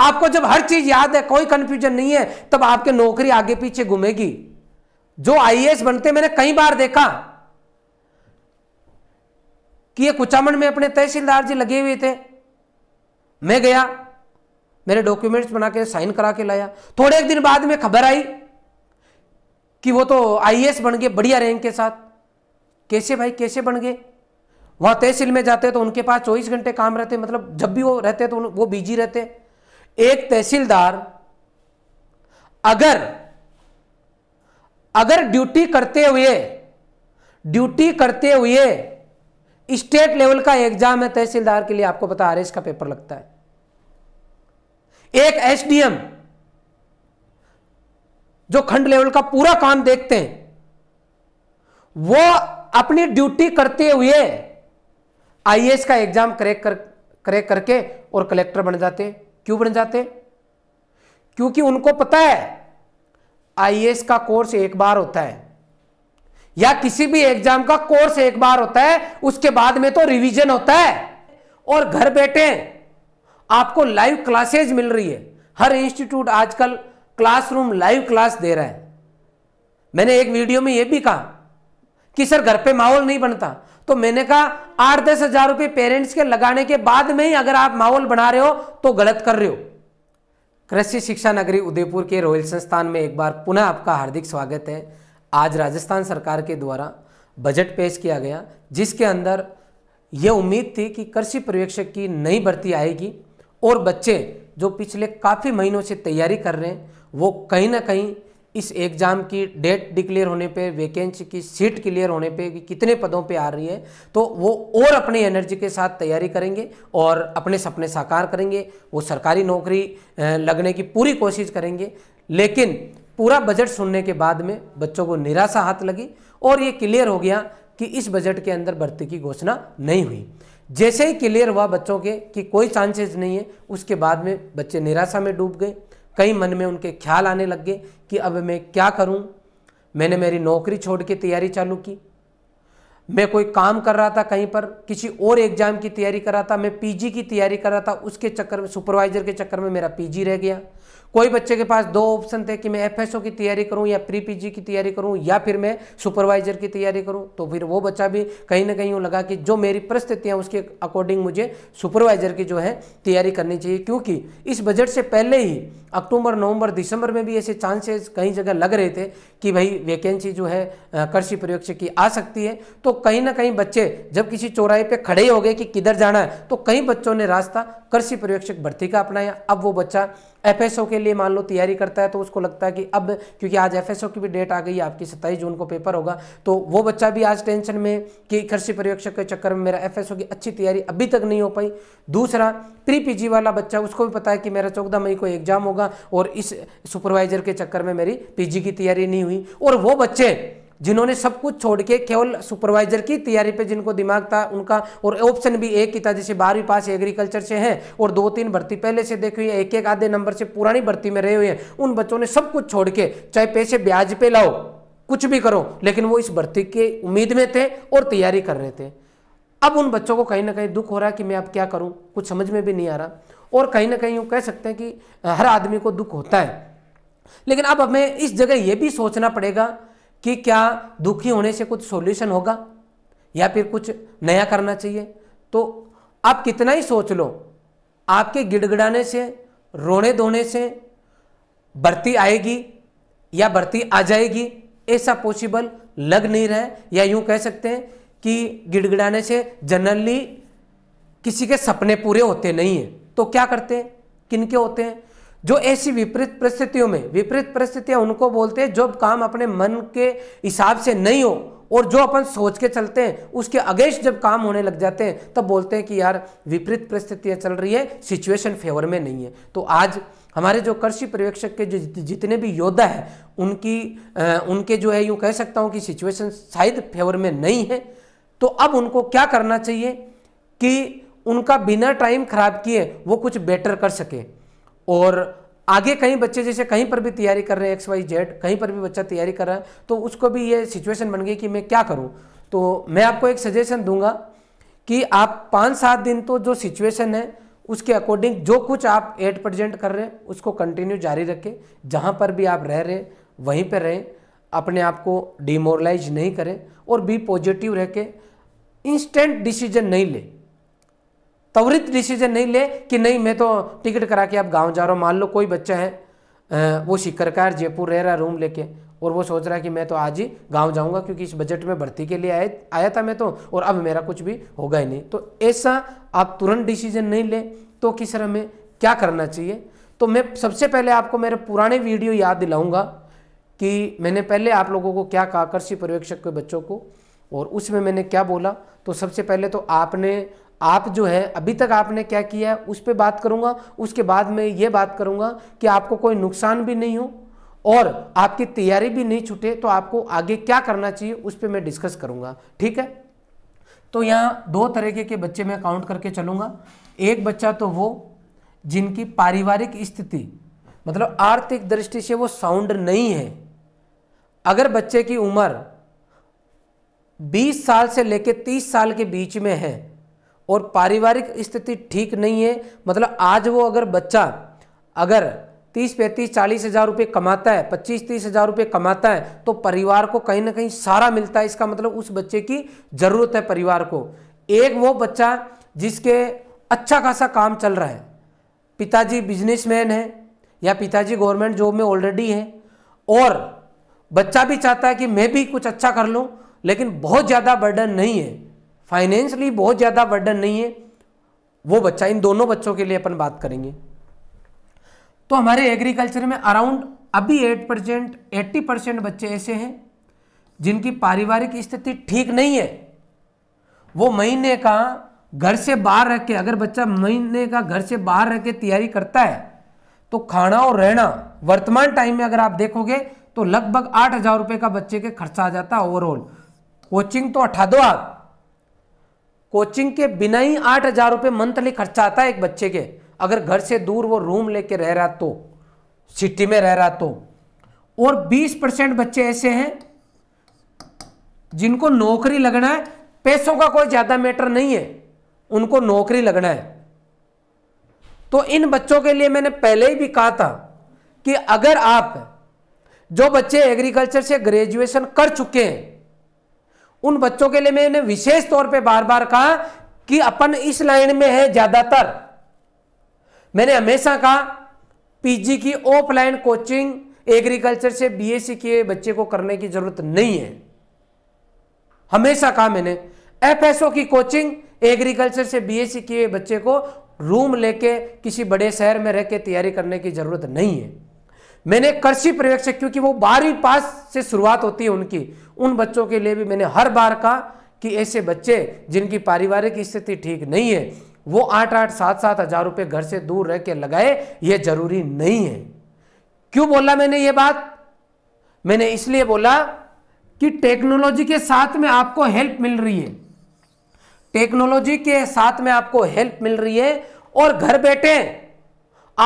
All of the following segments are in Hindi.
आपको जब हर चीज याद है कोई कंफ्यूजन नहीं है तब आपके नौकरी आगे पीछे घूमेगी जो आईएएस बनते मैंने कई बार देखा कि ये कुचामन में अपने तहसीलदार जी लगे हुए थे मैं गया मेरे डॉक्यूमेंट्स बना के साइन करा के लाया थोड़े एक दिन बाद में खबर आई कि वो तो आईएएस बन गए बढ़िया रैंक के साथ कैसे भाई कैसे बन गए वहां तहसील में जाते तो उनके पास चौबीस घंटे काम रहते मतलब जब भी वो रहते तो वो बिजी रहते एक तहसीलदार अगर अगर ड्यूटी करते हुए ड्यूटी करते हुए स्टेट लेवल का एग्जाम है तहसीलदार के लिए आपको पता एस का पेपर लगता है एक एसडीएम जो खंड लेवल का पूरा काम देखते हैं वो अपनी ड्यूटी करते हुए आईएएस का एग्जाम क्रैक कर क्रैक करके और कलेक्टर बन जाते हैं क्यों बन जाते क्योंकि उनको पता है आईएएस का कोर्स एक बार होता है या किसी भी एग्जाम का कोर्स एक बार होता है उसके बाद में तो रिवीजन होता है और घर बैठे आपको लाइव क्लासेज मिल रही है हर इंस्टीट्यूट आजकल क्लासरूम लाइव क्लास दे रहा है मैंने एक वीडियो में यह भी कहा कि सर घर पे माहौल नहीं बनता तो मैंने कहा आठ दस हजार रुपये पेरेंट्स के लगाने के बाद में ही अगर आप माहौल बना रहे हो तो गलत कर रहे हो कृषि शिक्षा नगरी उदयपुर के रॉयल संस्थान में एक बार पुनः आपका हार्दिक स्वागत है आज राजस्थान सरकार के द्वारा बजट पेश किया गया जिसके अंदर यह उम्मीद थी कि कृषि पर्यवेक्षक की नई भर्ती आएगी और बच्चे जो पिछले काफ़ी महीनों से तैयारी कर रहे हैं वो कहीं ना कहीं इस एग्ज़ाम की डेट डिक्लेयर होने पे वैकेंसी की सीट क्लियर होने पे कि कितने पदों पे आ रही है तो वो और अपनी एनर्जी के साथ तैयारी करेंगे और अपने सपने साकार करेंगे वो सरकारी नौकरी लगने की पूरी कोशिश करेंगे लेकिन पूरा बजट सुनने के बाद में बच्चों को निराशा हाथ लगी और ये क्लियर हो गया कि इस बजट के अंदर भर्ती की घोषणा नहीं हुई जैसे ही क्लियर हुआ बच्चों के कि कोई चांसेस नहीं है उसके बाद में बच्चे निराशा में डूब गए कई मन में उनके ख्याल आने लग गए कि अब मैं क्या करूं मैंने मेरी नौकरी छोड़ के तैयारी चालू की मैं कोई काम कर रहा था कहीं पर किसी और एग्ज़ाम की तैयारी कर रहा था मैं पीजी की तैयारी कर रहा था उसके चक्कर में सुपरवाइज़र के चक्कर में मेरा पीजी रह गया कोई बच्चे के पास दो ऑप्शन थे कि मैं एफएसओ की तैयारी करूं या प्री पीजी की तैयारी करूं या फिर मैं सुपरवाइजर की तैयारी करूं तो फिर वो बच्चा भी कहीं ना कहीं लगा कि जो मेरी परिस्थितियां उसके अकॉर्डिंग मुझे सुपरवाइजर की जो है तैयारी करनी चाहिए क्योंकि इस बजट से पहले ही अक्टूबर नवंबर दिसंबर में भी ऐसे चांसेस कई जगह लग रहे थे कि भाई वैकेंसी जो है कृषि प्रयोगक्षक की आ सकती है तो कहीं ना कहीं बच्चे जब किसी चौराहे पे खड़े हो गए कि किधर जाना है तो कई बच्चों ने रास्ता कृषि पर्यवेक्षक भर्ती का अपनाया अब वो बच्चा एफएसओ के लिए मान लो तैयारी करता है तो उसको लगता है कि अब क्योंकि आज एफ की भी डेट आ गई आपकी सत्ताईस जून को पेपर होगा तो वो बच्चा भी आज टेंशन में कि कृषि पर्यवेक्षक के चक्कर में मेरा एफ की अच्छी तैयारी अभी तक नहीं हो पाई दूसरा प्री पीजी वाला बच्चा उसको भी पता है कि मेरा चौदह मई को एग्जाम होगा और इस सुपरवाइजर के चक्कर में मेरी पीजी की तैयारी नहीं हुई और वो बच्चे जिन्होंने सब कुछ छोड़ के केवल सुपरवाइजर की तैयारी पे जिनको दिमाग था उनका और ऑप्शन भी एक ही था जैसे बारहवीं पास एग्रीकल्चर से हैं और दो तीन भर्ती पहले से देखी हुई है एक एक आधे नंबर से पुरानी भर्ती में रहे हुए हैं उन बच्चों ने सब कुछ छोड़ के चाहे पैसे ब्याज पे लाओ कुछ भी करो लेकिन वो इस भर्ती के उम्मीद में थे और तैयारी कर रहे थे अब उन बच्चों को कहीं ना कहीं दुख हो रहा है कि मैं अब क्या करूं कुछ समझ में भी नहीं आ रहा और कहीं ना कहीं यूं कह सकते हैं कि हर आदमी को दुख होता है लेकिन अब हमें इस जगह यह भी सोचना पड़ेगा कि क्या दुखी होने से कुछ सॉल्यूशन होगा या फिर कुछ नया करना चाहिए तो आप कितना ही सोच लो आपके गिड़गिड़ाने से रोने धोने से बढ़ती आएगी या बढ़ती आ जाएगी ऐसा पॉसिबल लग नहीं रहा है या यूं कह सकते हैं कि गिड़गिड़ाने से जनरली किसी के सपने पूरे होते नहीं हैं तो क्या करते हैं किनके होते हैं जो ऐसी विपरीत परिस्थितियों में विपरीत परिस्थितियां उनको बोलते हैं जो काम अपने मन के हिसाब से नहीं हो और जो अपन सोच के चलते हैं उसके अगेंस्ट जब काम होने लग जाते हैं तब बोलते हैं कि यार विपरीत परिस्थितियाँ चल रही है सिचुएशन फेवर में नहीं है तो आज हमारे जो कृषि पर्यवेक्षक के जो जितने भी योद्धा हैं उनकी आ, उनके जो है यूँ कह सकता हूँ कि सिचुएशन शायद फेवर में नहीं है तो अब उनको क्या करना चाहिए कि उनका बिना टाइम खराब किए वो कुछ बेटर कर सके और आगे कहीं बच्चे जैसे कहीं पर भी तैयारी कर रहे हैं एक्स वाई जेड कहीं पर भी बच्चा तैयारी कर रहा है तो उसको भी ये सिचुएशन बन गई कि मैं क्या करूँ तो मैं आपको एक सजेशन दूंगा कि आप पाँच सात दिन तो जो सिचुएशन है उसके अकॉर्डिंग जो कुछ आप एट प्रजेंट कर रहे हैं उसको कंटिन्यू जारी रखें जहाँ पर भी आप रह रहे हैं वहीं पर रहें अपने आप को डिमोरलाइज नहीं करें और बी पॉजिटिव रह के इंस्टेंट डिसीजन नहीं लें त्वरित डिसीजन नहीं ले कि नहीं मैं तो टिकट करा के आप गाँव जा रहा हूँ मान लो कोई बच्चा है वो शिकरकार जयपुर रह रहा रूम लेके और वो सोच रहा है कि मैं तो आज ही गांव जाऊंगा क्योंकि इस बजट में भर्ती के लिए आया आया था मैं तो और अब मेरा कुछ भी होगा ही नहीं तो ऐसा आप तुरंत डिसीजन नहीं लें तो किस तरह में क्या करना चाहिए तो मैं सबसे पहले आपको मेरे पुराने वीडियो याद दिलाऊंगा कि मैंने पहले आप लोगों को क्या कहा कृषि पर्यवेक्षक के बच्चों को और उसमें मैंने क्या बोला तो सबसे पहले तो आपने आप जो है अभी तक आपने क्या किया है उस पर बात करूंगा उसके बाद मैं ये बात करूंगा कि आपको कोई नुकसान भी नहीं हो और आपकी तैयारी भी नहीं छूटे तो आपको आगे क्या करना चाहिए उस पर मैं डिस्कस करूंगा ठीक है तो यहाँ दो तरीके के बच्चे मैं काउंट करके चलूंगा एक बच्चा तो वो जिनकी पारिवारिक स्थिति मतलब आर्थिक दृष्टि से वो साउंड नहीं है अगर बच्चे की उम्र 20 साल से लेकर 30 साल के बीच में है और पारिवारिक स्थिति ठीक नहीं है मतलब आज वो अगर बच्चा अगर तीस पैंतीस चालीस हज़ार रुपये कमाता है पच्चीस तीस हज़ार रुपये कमाता है तो परिवार को कहीं ना कहीं सारा मिलता है इसका मतलब उस बच्चे की ज़रूरत है परिवार को एक वो बच्चा जिसके अच्छा खासा काम चल रहा है पिताजी बिजनेसमैन है या पिताजी गवर्नमेंट जॉब में ऑलरेडी है और बच्चा भी चाहता है कि मैं भी कुछ अच्छा कर लूँ लेकिन बहुत ज़्यादा बर्डन नहीं है फाइनेंशली बहुत ज़्यादा बर्डन नहीं है वो बच्चा इन दोनों बच्चों के लिए अपन बात करेंगे तो हमारे एग्रीकल्चर में अराउंड अभी एट परसेंट एट्टी परसेंट बच्चे ऐसे हैं जिनकी पारिवारिक स्थिति ठीक नहीं है वो महीने का घर से बाहर रह के अगर बच्चा महीने का घर से बाहर रह के तैयारी करता है तो खाना और रहना वर्तमान टाइम में अगर आप देखोगे तो लगभग आठ हजार रुपये का बच्चे के खर्चा आ जाता है ओवरऑल कोचिंग तो अठा दो आप कोचिंग के बिना ही आठ हजार रुपये मंथली खर्चा आता है एक बच्चे के अगर घर से दूर वो रूम लेके रह रहा तो सिटी में रह रहा तो और 20 परसेंट बच्चे ऐसे हैं जिनको नौकरी लगना है पैसों का कोई ज़्यादा मैटर नहीं है उनको नौकरी लगना है तो इन बच्चों के लिए मैंने पहले ही भी कहा था कि अगर आप जो बच्चे एग्रीकल्चर से ग्रेजुएशन कर चुके हैं उन बच्चों के लिए मैंने विशेष तौर पे बार बार कहा कि अपन इस लाइन में है ज्यादातर मैंने हमेशा कहा पीजी की ऑफलाइन कोचिंग एग्रीकल्चर से बीएससी के बच्चे को करने की जरूरत नहीं है हमेशा कहा मैंने एफएसओ की कोचिंग एग्रीकल्चर से बीएससी के बच्चे को रूम लेके किसी बड़े शहर में रह के तैयारी करने की जरूरत नहीं है मैंने कृषि पर्यवेक्षक क्योंकि वो बारहवीं पास से शुरुआत होती है उनकी उन बच्चों के लिए भी मैंने हर बार कहा कि ऐसे बच्चे जिनकी पारिवारिक स्थिति ठीक नहीं है वो आठ आठ सात सात हजार रुपये घर से दूर रह के लगाए ये जरूरी नहीं है क्यों बोला मैंने ये बात मैंने इसलिए बोला कि टेक्नोलॉजी के साथ में आपको हेल्प मिल रही है टेक्नोलॉजी के साथ में आपको हेल्प मिल रही है और घर बैठे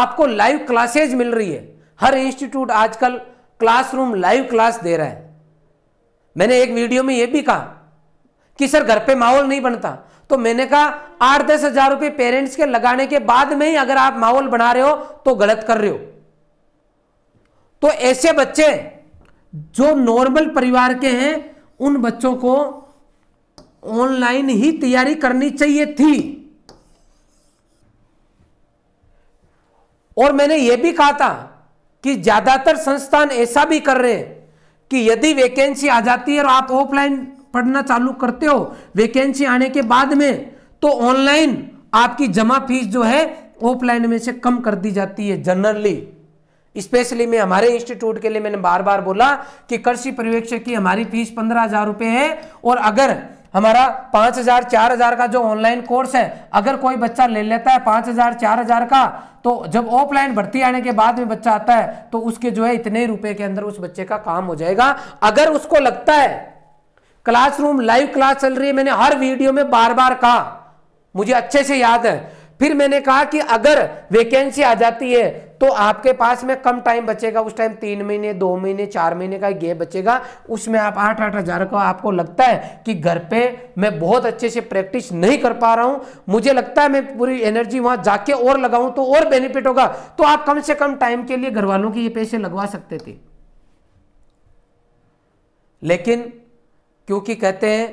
आपको लाइव क्लासेज मिल रही है हर इंस्टीट्यूट आजकल क्लासरूम लाइव क्लास दे रहा है मैंने एक वीडियो में यह भी कहा कि सर घर पे माहौल नहीं बनता तो मैंने कहा आठ दस हजार रुपये पेरेंट्स के लगाने के बाद में ही अगर आप माहौल बना रहे हो तो गलत कर रहे हो तो ऐसे बच्चे जो नॉर्मल परिवार के हैं उन बच्चों को ऑनलाइन ही तैयारी करनी चाहिए थी और मैंने यह भी कहा था कि ज़्यादातर संस्थान ऐसा भी कर रहे हैं कि यदि वैकेंसी आ जाती है और आप ऑफलाइन पढ़ना चालू करते हो वैकेंसी आने के बाद में तो ऑनलाइन आपकी जमा फीस जो है ऑफलाइन में से कम कर दी जाती है जनरली स्पेशली मैं हमारे इंस्टीट्यूट के लिए मैंने बार बार बोला कि कृषि पर्यवेक्षक की हमारी फीस पंद्रह हजार रुपए है और अगर हमारा पांच हजार चार हजार का जो ऑनलाइन कोर्स है अगर कोई बच्चा ले लेता है पांच हजार चार हजार का तो जब ऑफलाइन भर्ती आने के बाद में बच्चा आता है तो उसके जो है इतने रुपए के अंदर उस बच्चे का काम हो जाएगा अगर उसको लगता है क्लासरूम लाइव क्लास चल रही है मैंने हर वीडियो में बार बार कहा मुझे अच्छे से याद है फिर मैंने कहा कि अगर वैकेंसी आ जाती है तो आपके पास में कम टाइम बचेगा उस टाइम तीन महीने दो महीने चार महीने का गैप बचेगा उसमें आप आठ आठ हजार का आपको लगता है कि घर पे मैं बहुत अच्छे से प्रैक्टिस नहीं कर पा रहा हूं मुझे लगता है मैं पूरी एनर्जी वहां जाके और लगाऊं तो और बेनिफिट होगा तो आप कम से कम टाइम के लिए घर वालों के ये पैसे लगवा सकते थे लेकिन क्योंकि कहते हैं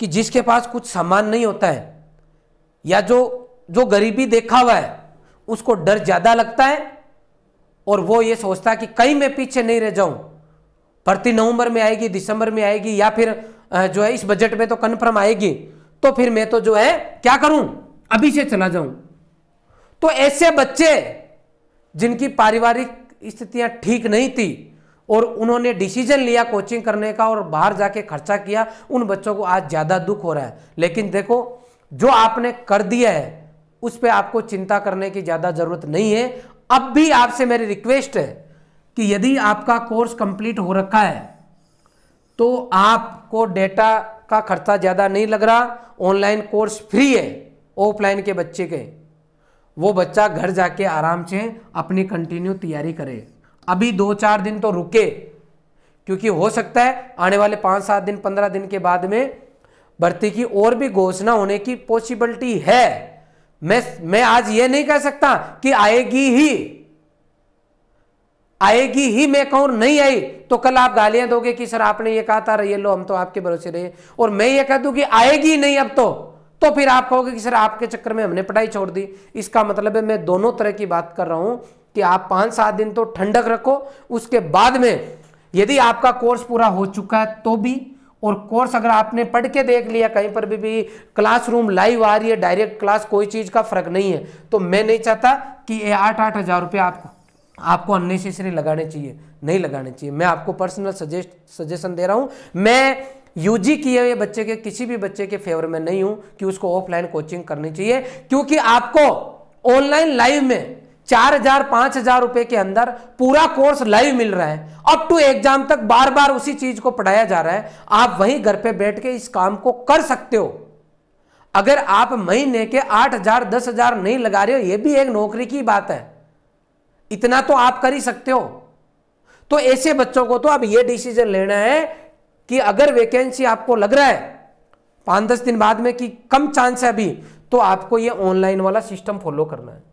कि जिसके पास कुछ सामान नहीं होता है या जो जो गरीबी देखा हुआ है उसको डर ज़्यादा लगता है और वो ये सोचता है कि कहीं मैं पीछे नहीं रह जाऊं भर्ती नवंबर में आएगी दिसंबर में आएगी या फिर जो है इस बजट में तो कन्फर्म आएगी तो फिर मैं तो जो है क्या करूं अभी से चला जाऊं तो ऐसे बच्चे जिनकी पारिवारिक स्थितियां ठीक नहीं थी और उन्होंने डिसीजन लिया कोचिंग करने का और बाहर जाके खर्चा किया उन बच्चों को आज ज़्यादा दुख हो रहा है लेकिन देखो जो आपने कर दिया है उस पर आपको चिंता करने की ज़्यादा ज़रूरत नहीं है अब भी आपसे मेरी रिक्वेस्ट है कि यदि आपका कोर्स कंप्लीट हो रखा है तो आपको डेटा का खर्चा ज़्यादा नहीं लग रहा ऑनलाइन कोर्स फ्री है ऑफलाइन के बच्चे के वो बच्चा घर जाके आराम से अपनी कंटिन्यू तैयारी करे अभी दो चार दिन तो रुके क्योंकि हो सकता है आने वाले पांच सात दिन पंद्रह दिन के बाद में भर्ती की और भी घोषणा होने की पॉसिबिलिटी है मैं मैं आज ये नहीं कह सकता कि आएगी ही आएगी ही मैं कहूं नहीं आई तो कल आप गालियां दोगे कि सर आपने ये कहा था रहिए लो हम तो आपके भरोसे रहे और मैं ये कह दू कि आएगी नहीं अब तो तो फिर आप कहोगे कि सर आपके चक्कर में हमने पढ़ाई छोड़ दी इसका मतलब है मैं दोनों तरह की बात कर रहा हूं कि आप पांच सात दिन तो ठंडक रखो उसके बाद में यदि आपका कोर्स पूरा हो चुका है तो भी और कोर्स अगर आपने पढ़ के देख लिया कहीं पर भी, भी क्लासरूम लाइव आ रही है डायरेक्ट क्लास कोई चीज़ का फर्क नहीं है तो मैं नहीं चाहता कि ये आठ आठ हज़ार रुपये आपको आपको अननेसेसरी लगाने चाहिए नहीं लगाने चाहिए मैं आपको पर्सनल सजेस्ट सजेशन दे रहा हूँ मैं यूजी किए हुए बच्चे के किसी भी बच्चे के फेवर में नहीं हूं कि उसको ऑफलाइन कोचिंग करनी चाहिए क्योंकि आपको ऑनलाइन लाइव में चार हजार पांच हजार रुपए के अंदर पूरा कोर्स लाइव मिल रहा है अप टू एग्जाम तक बार बार उसी चीज को पढ़ाया जा रहा है आप वहीं घर पे बैठ के इस काम को कर सकते हो अगर आप महीने के आठ हजार दस हजार नहीं लगा रहे हो यह भी एक नौकरी की बात है इतना तो आप कर ही सकते हो तो ऐसे बच्चों को तो अब यह डिसीजन लेना है कि अगर वैकेंसी आपको लग रहा है पांच दस दिन बाद में कि कम चांस है अभी तो आपको यह ऑनलाइन वाला सिस्टम फॉलो करना है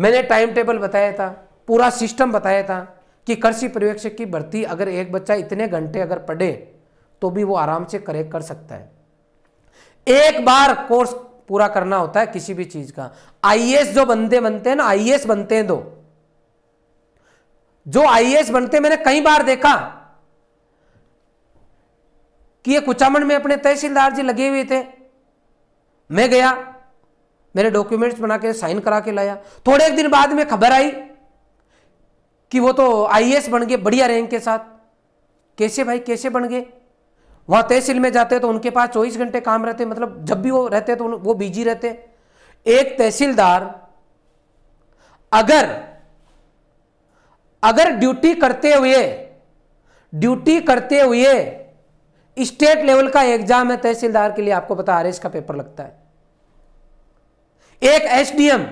मैंने टाइम टेबल बताया था पूरा सिस्टम बताया था कि कृषि पर्यवेक्षक की भर्ती अगर एक बच्चा इतने घंटे अगर पढ़े तो भी वो आराम से करे कर सकता है एक बार कोर्स पूरा करना होता है किसी भी चीज का आईएएस जो बंदे बनते हैं ना आईएएस बनते हैं दो जो आईएएस बनते मैंने कई बार देखा कि ये कुचामण में अपने तहसीलदार जी लगे हुए थे मैं गया मैंने डॉक्यूमेंट्स बना के साइन करा के लाया थोड़े एक दिन बाद में खबर आई कि वो तो आईएएस बन गए बढ़िया रैंक के साथ कैसे भाई कैसे बन गए वहाँ तहसील में जाते तो उनके पास चौबीस घंटे काम रहते मतलब जब भी वो रहते तो वो बिजी रहते एक तहसीलदार अगर अगर ड्यूटी करते हुए ड्यूटी करते हुए स्टेट लेवल का एग्जाम है तहसीलदार के लिए आपको पता आर का पेपर लगता है एक एसडीएम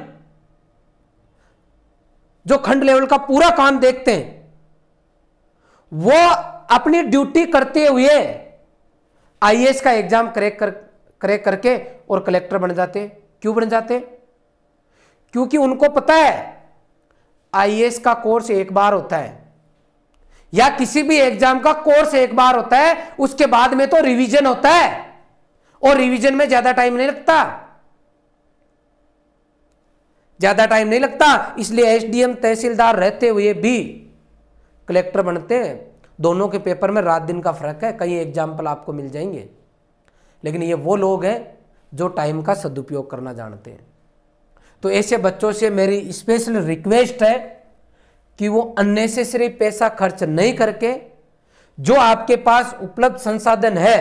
जो खंड लेवल का पूरा काम देखते हैं वो अपनी ड्यूटी करते हुए आईएएस का एग्जाम क्रैक कर क्रैक करके और कलेक्टर बन जाते क्यों बन जाते क्योंकि उनको पता है आईएएस का कोर्स एक बार होता है या किसी भी एग्जाम का कोर्स एक बार होता है उसके बाद में तो रिवीजन होता है और रिवीजन में ज्यादा टाइम नहीं लगता ज़्यादा टाइम नहीं लगता इसलिए एसडीएम तहसीलदार रहते हुए भी कलेक्टर बनते हैं दोनों के पेपर में रात दिन का फ़र्क है कई एग्जाम्पल आपको मिल जाएंगे लेकिन ये वो लोग हैं जो टाइम का सदुपयोग करना जानते हैं तो ऐसे बच्चों से मेरी स्पेशल रिक्वेस्ट है कि वो अननेसेसरी पैसा खर्च नहीं करके जो आपके पास उपलब्ध संसाधन है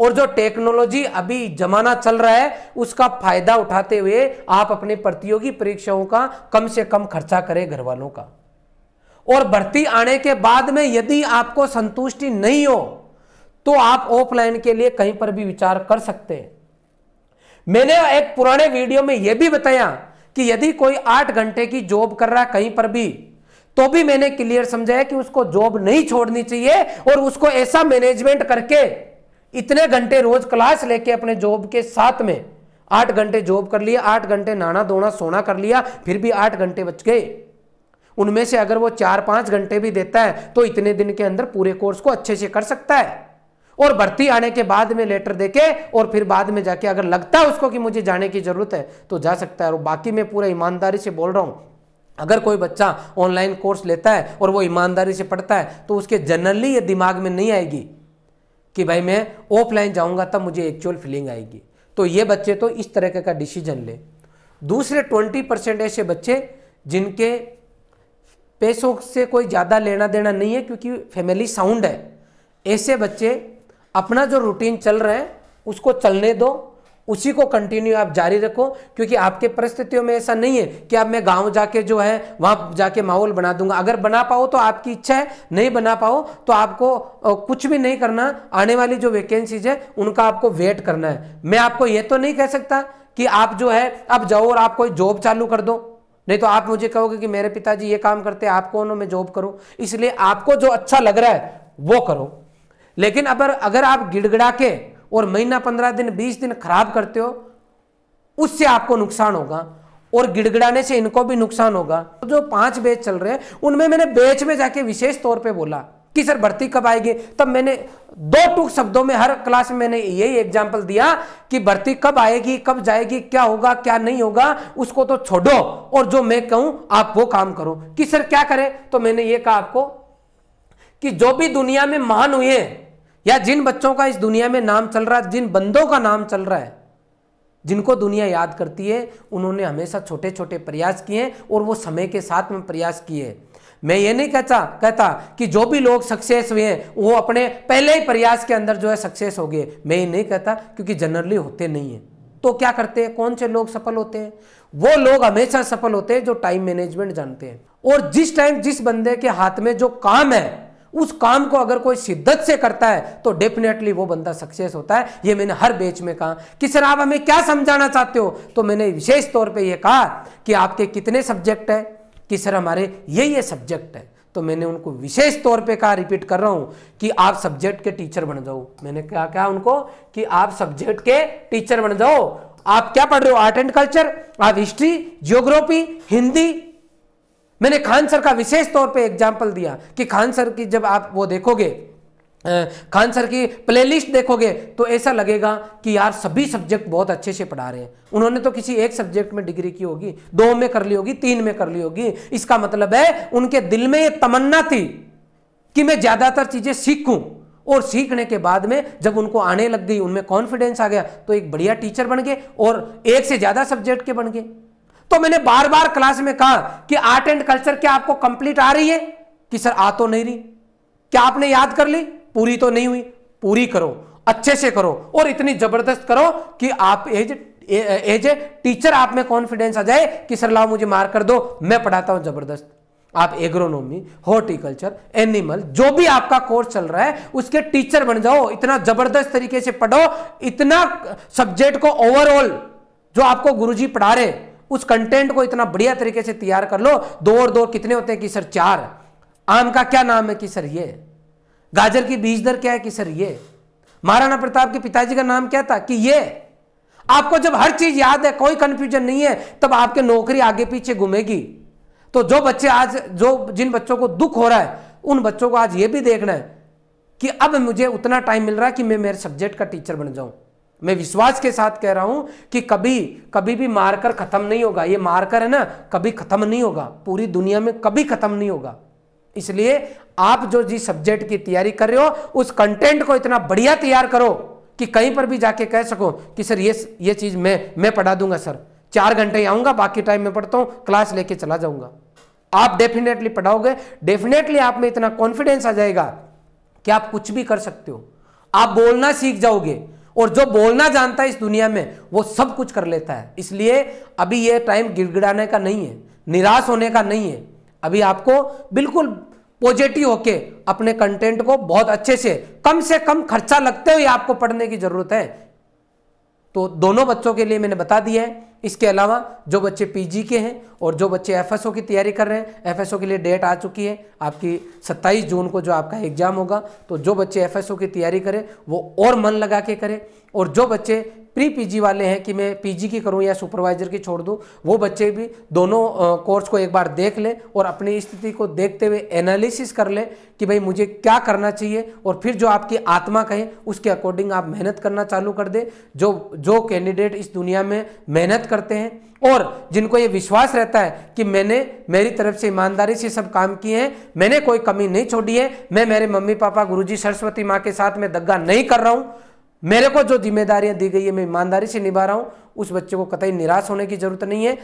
और जो टेक्नोलॉजी अभी जमाना चल रहा है उसका फायदा उठाते हुए आप अपने प्रतियोगी परीक्षाओं का कम से कम खर्चा करें घर वालों का और भर्ती आने के बाद में यदि आपको संतुष्टि नहीं हो तो आप ऑफलाइन के लिए कहीं पर भी विचार कर सकते हैं मैंने एक पुराने वीडियो में यह भी बताया कि यदि कोई आठ घंटे की जॉब कर रहा है कहीं पर भी तो भी मैंने क्लियर समझाया कि उसको जॉब नहीं छोड़नी चाहिए और उसको ऐसा मैनेजमेंट करके इतने घंटे रोज क्लास लेके अपने जॉब के साथ में आठ घंटे जॉब कर लिया आठ घंटे नाना धोना सोना कर लिया फिर भी आठ घंटे बच गए उनमें से अगर वो चार पांच घंटे भी देता है तो इतने दिन के अंदर पूरे कोर्स को अच्छे से कर सकता है और भर्ती आने के बाद में लेटर देके और फिर बाद में जाके अगर लगता है उसको कि मुझे जाने की ज़रूरत है तो जा सकता है और बाकी मैं पूरा ईमानदारी से बोल रहा हूं अगर कोई बच्चा ऑनलाइन कोर्स लेता है और वो ईमानदारी से पढ़ता है तो उसके जनरली ये दिमाग में नहीं आएगी कि भाई मैं ऑफलाइन जाऊँगा तब मुझे एक्चुअल फीलिंग आएगी तो ये बच्चे तो इस तरह का डिसीजन ले दूसरे ट्वेंटी परसेंट ऐसे बच्चे जिनके पैसों से कोई ज़्यादा लेना देना नहीं है क्योंकि फैमिली साउंड है ऐसे बच्चे अपना जो रूटीन चल रहा है उसको चलने दो उसी को कंटिन्यू आप जारी रखो क्योंकि आपके परिस्थितियों में ऐसा नहीं है कि अब मैं गांव जाके जो है वहां जाके माहौल बना दूंगा अगर बना पाओ तो आपकी इच्छा है नहीं बना पाओ तो आपको कुछ भी नहीं करना आने वाली जो वैकेंसीज है उनका आपको वेट करना है मैं आपको यह तो नहीं कह सकता कि आप जो है अब जाओ और आप कोई जॉब चालू कर दो नहीं तो आप मुझे कहोगे कि मेरे पिताजी ये काम करते हैं आप कौन हो मैं जॉब करूं इसलिए आपको जो अच्छा लग रहा है वो करो लेकिन अगर अगर आप गिड़गिड़ा के और महीना पंद्रह दिन बीस दिन खराब करते हो उससे आपको नुकसान होगा और गिड़गिड़ाने से इनको भी नुकसान होगा जो पांच बैच चल रहे हैं उनमें मैंने बैच में जाके विशेष तौर पे बोला कि सर भर्ती कब आएगी तब मैंने दो टूक शब्दों में हर क्लास में मैंने यही एग्जाम्पल दिया कि भर्ती कब आएगी कब जाएगी क्या होगा क्या नहीं होगा उसको तो छोड़ो और जो मैं कहूं आप वो काम करो कि सर क्या करें तो मैंने ये कहा आपको कि जो भी दुनिया में महान हुए हैं या जिन बच्चों का इस दुनिया में नाम चल रहा है जिन बंदों का नाम चल रहा है जिनको दुनिया याद करती है उन्होंने हमेशा छोटे छोटे प्रयास किए और वो समय के साथ में प्रयास किए मैं ये नहीं कहता कहता कि जो भी लोग सक्सेस हुए हैं वो अपने पहले ही प्रयास के अंदर जो है सक्सेस हो गए मैं ये नहीं कहता क्योंकि जनरली होते नहीं हैं तो क्या करते हैं कौन से लोग सफल होते हैं वो लोग हमेशा सफल होते हैं जो टाइम मैनेजमेंट जानते हैं और जिस टाइम जिस बंदे के हाथ में जो काम है उस काम को अगर कोई शिद्दत से करता है तो डेफिनेटली वो बंदा सक्सेस होता है ये मैंने हर बेच में कहा कि सर आप हमें क्या समझाना चाहते हो तो मैंने विशेष तौर पे ये कहा कि आपके कितने सब्जेक्ट है कि सर हमारे ये ये सब्जेक्ट है तो मैंने उनको विशेष तौर पे कहा रिपीट कर रहा हूं कि आप सब्जेक्ट के टीचर बन जाओ मैंने क्या कहा उनको कि आप सब्जेक्ट के टीचर बन जाओ आप क्या पढ़ रहे हो आर्ट एंड कल्चर आप हिस्ट्री जियोग्राफी हिंदी मैंने खान सर का विशेष तौर पे एग्जाम्पल दिया कि खान सर की जब आप वो देखोगे खान सर की प्लेलिस्ट देखोगे तो ऐसा लगेगा कि यार सभी सब्जेक्ट बहुत अच्छे से पढ़ा रहे हैं उन्होंने तो किसी एक सब्जेक्ट में डिग्री की होगी दो में कर ली होगी तीन में कर ली होगी इसका मतलब है उनके दिल में ये तमन्ना थी कि मैं ज़्यादातर चीज़ें सीखूं और सीखने के बाद में जब उनको आने लग गई उनमें कॉन्फिडेंस आ गया तो एक बढ़िया टीचर बन गए और एक से ज़्यादा सब्जेक्ट के बन गए तो मैंने बार बार क्लास में कहा कि आर्ट एंड कल्चर क्या आपको कंप्लीट आ रही है कि सर आ तो नहीं रही क्या आपने याद कर ली पूरी तो नहीं हुई पूरी करो अच्छे से करो और इतनी जबरदस्त करो कि आप एज एज ए टीचर आप में कॉन्फिडेंस आ जाए कि सर लाओ मुझे मार कर दो मैं पढ़ाता हूं जबरदस्त आप एग्रोनॉमी हॉर्टिकल्चर एनिमल जो भी आपका कोर्स चल रहा है उसके टीचर बन जाओ इतना जबरदस्त तरीके से पढ़ो इतना सब्जेक्ट को ओवरऑल जो आपको गुरुजी पढ़ा रहे उस कंटेंट को इतना बढ़िया तरीके से तैयार कर लो दो और दो कितने होते हैं कि सर चार आम का क्या नाम है कि सर ये गाजर की बीज दर क्या है कि सर ये महाराणा प्रताप के पिताजी का नाम क्या था कि ये आपको जब हर चीज याद है कोई कंफ्यूजन नहीं है तब आपके नौकरी आगे पीछे घूमेगी तो जो बच्चे आज जो जिन बच्चों को दुख हो रहा है उन बच्चों को आज ये भी देखना है कि अब मुझे उतना टाइम मिल रहा है कि मैं मेरे सब्जेक्ट का टीचर बन जाऊं मैं विश्वास के साथ कह रहा हूं कि कभी कभी भी मारकर खत्म नहीं होगा ये मारकर है ना कभी खत्म नहीं होगा पूरी दुनिया में कभी खत्म नहीं होगा इसलिए आप जो जिस सब्जेक्ट की तैयारी कर रहे हो उस कंटेंट को इतना बढ़िया तैयार करो कि कहीं पर भी जाके कह सको कि सर ये ये चीज़ मैं मैं पढ़ा दूंगा सर चार घंटे आऊंगा बाकी टाइम में पढ़ता हूं क्लास लेके चला जाऊंगा आप डेफिनेटली पढ़ाओगे डेफिनेटली आप में इतना कॉन्फिडेंस आ जाएगा कि आप कुछ भी कर सकते हो आप बोलना सीख जाओगे और जो बोलना जानता है इस दुनिया में वो सब कुछ कर लेता है इसलिए अभी ये टाइम गिड़गिड़ाने का नहीं है निराश होने का नहीं है अभी आपको बिल्कुल पॉजिटिव होके अपने कंटेंट को बहुत अच्छे से कम से कम खर्चा लगते हुए आपको पढ़ने की जरूरत है तो दोनों बच्चों के लिए मैंने बता दिया है इसके अलावा जो बच्चे पीजी के हैं और जो बच्चे एफएसओ की तैयारी कर रहे हैं एफएसओ के लिए डेट आ चुकी है आपकी 27 जून को जो आपका एग्जाम होगा तो जो बच्चे एफएसओ की तैयारी करें वो और मन लगा के करें और जो बच्चे प्री पीजी वाले हैं कि मैं पीजी की करूं या सुपरवाइजर की छोड़ दूं वो बच्चे भी दोनों कोर्स को एक बार देख लें और अपनी स्थिति को देखते हुए एनालिसिस कर लें कि भाई मुझे क्या करना चाहिए और फिर जो आपकी आत्मा कहे उसके अकॉर्डिंग आप मेहनत करना चालू कर दें जो जो कैंडिडेट इस दुनिया में मेहनत करते हैं और जिनको ये विश्वास रहता है कि मैंने मेरी तरफ से ईमानदारी से सब काम किए हैं मैंने कोई कमी नहीं छोड़ी है मैं मेरे मम्मी पापा गुरुजी सरस्वती माँ के साथ में दग्गा नहीं कर रहा हूँ मेरे को जो जिम्मेदारियां दी गई है मैं ईमानदारी से निभा रहा हूँ उस बच्चे को कतई निराश होने की जरूरत नहीं है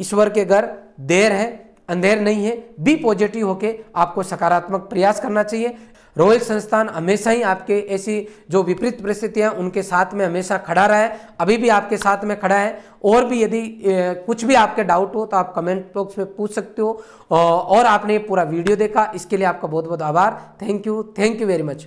ईश्वर के घर देर है अंधेर नहीं है बी पॉजिटिव होके आपको सकारात्मक प्रयास करना चाहिए रॉयल संस्थान हमेशा ही आपके ऐसी जो विपरीत परिस्थितियां उनके साथ में हमेशा खड़ा रहा है अभी भी आपके साथ में खड़ा है और भी यदि कुछ भी आपके डाउट हो तो आप कमेंट बॉक्स में पूछ सकते हो और आपने पूरा वीडियो देखा इसके लिए आपका बहुत बहुत आभार thank you thank you very much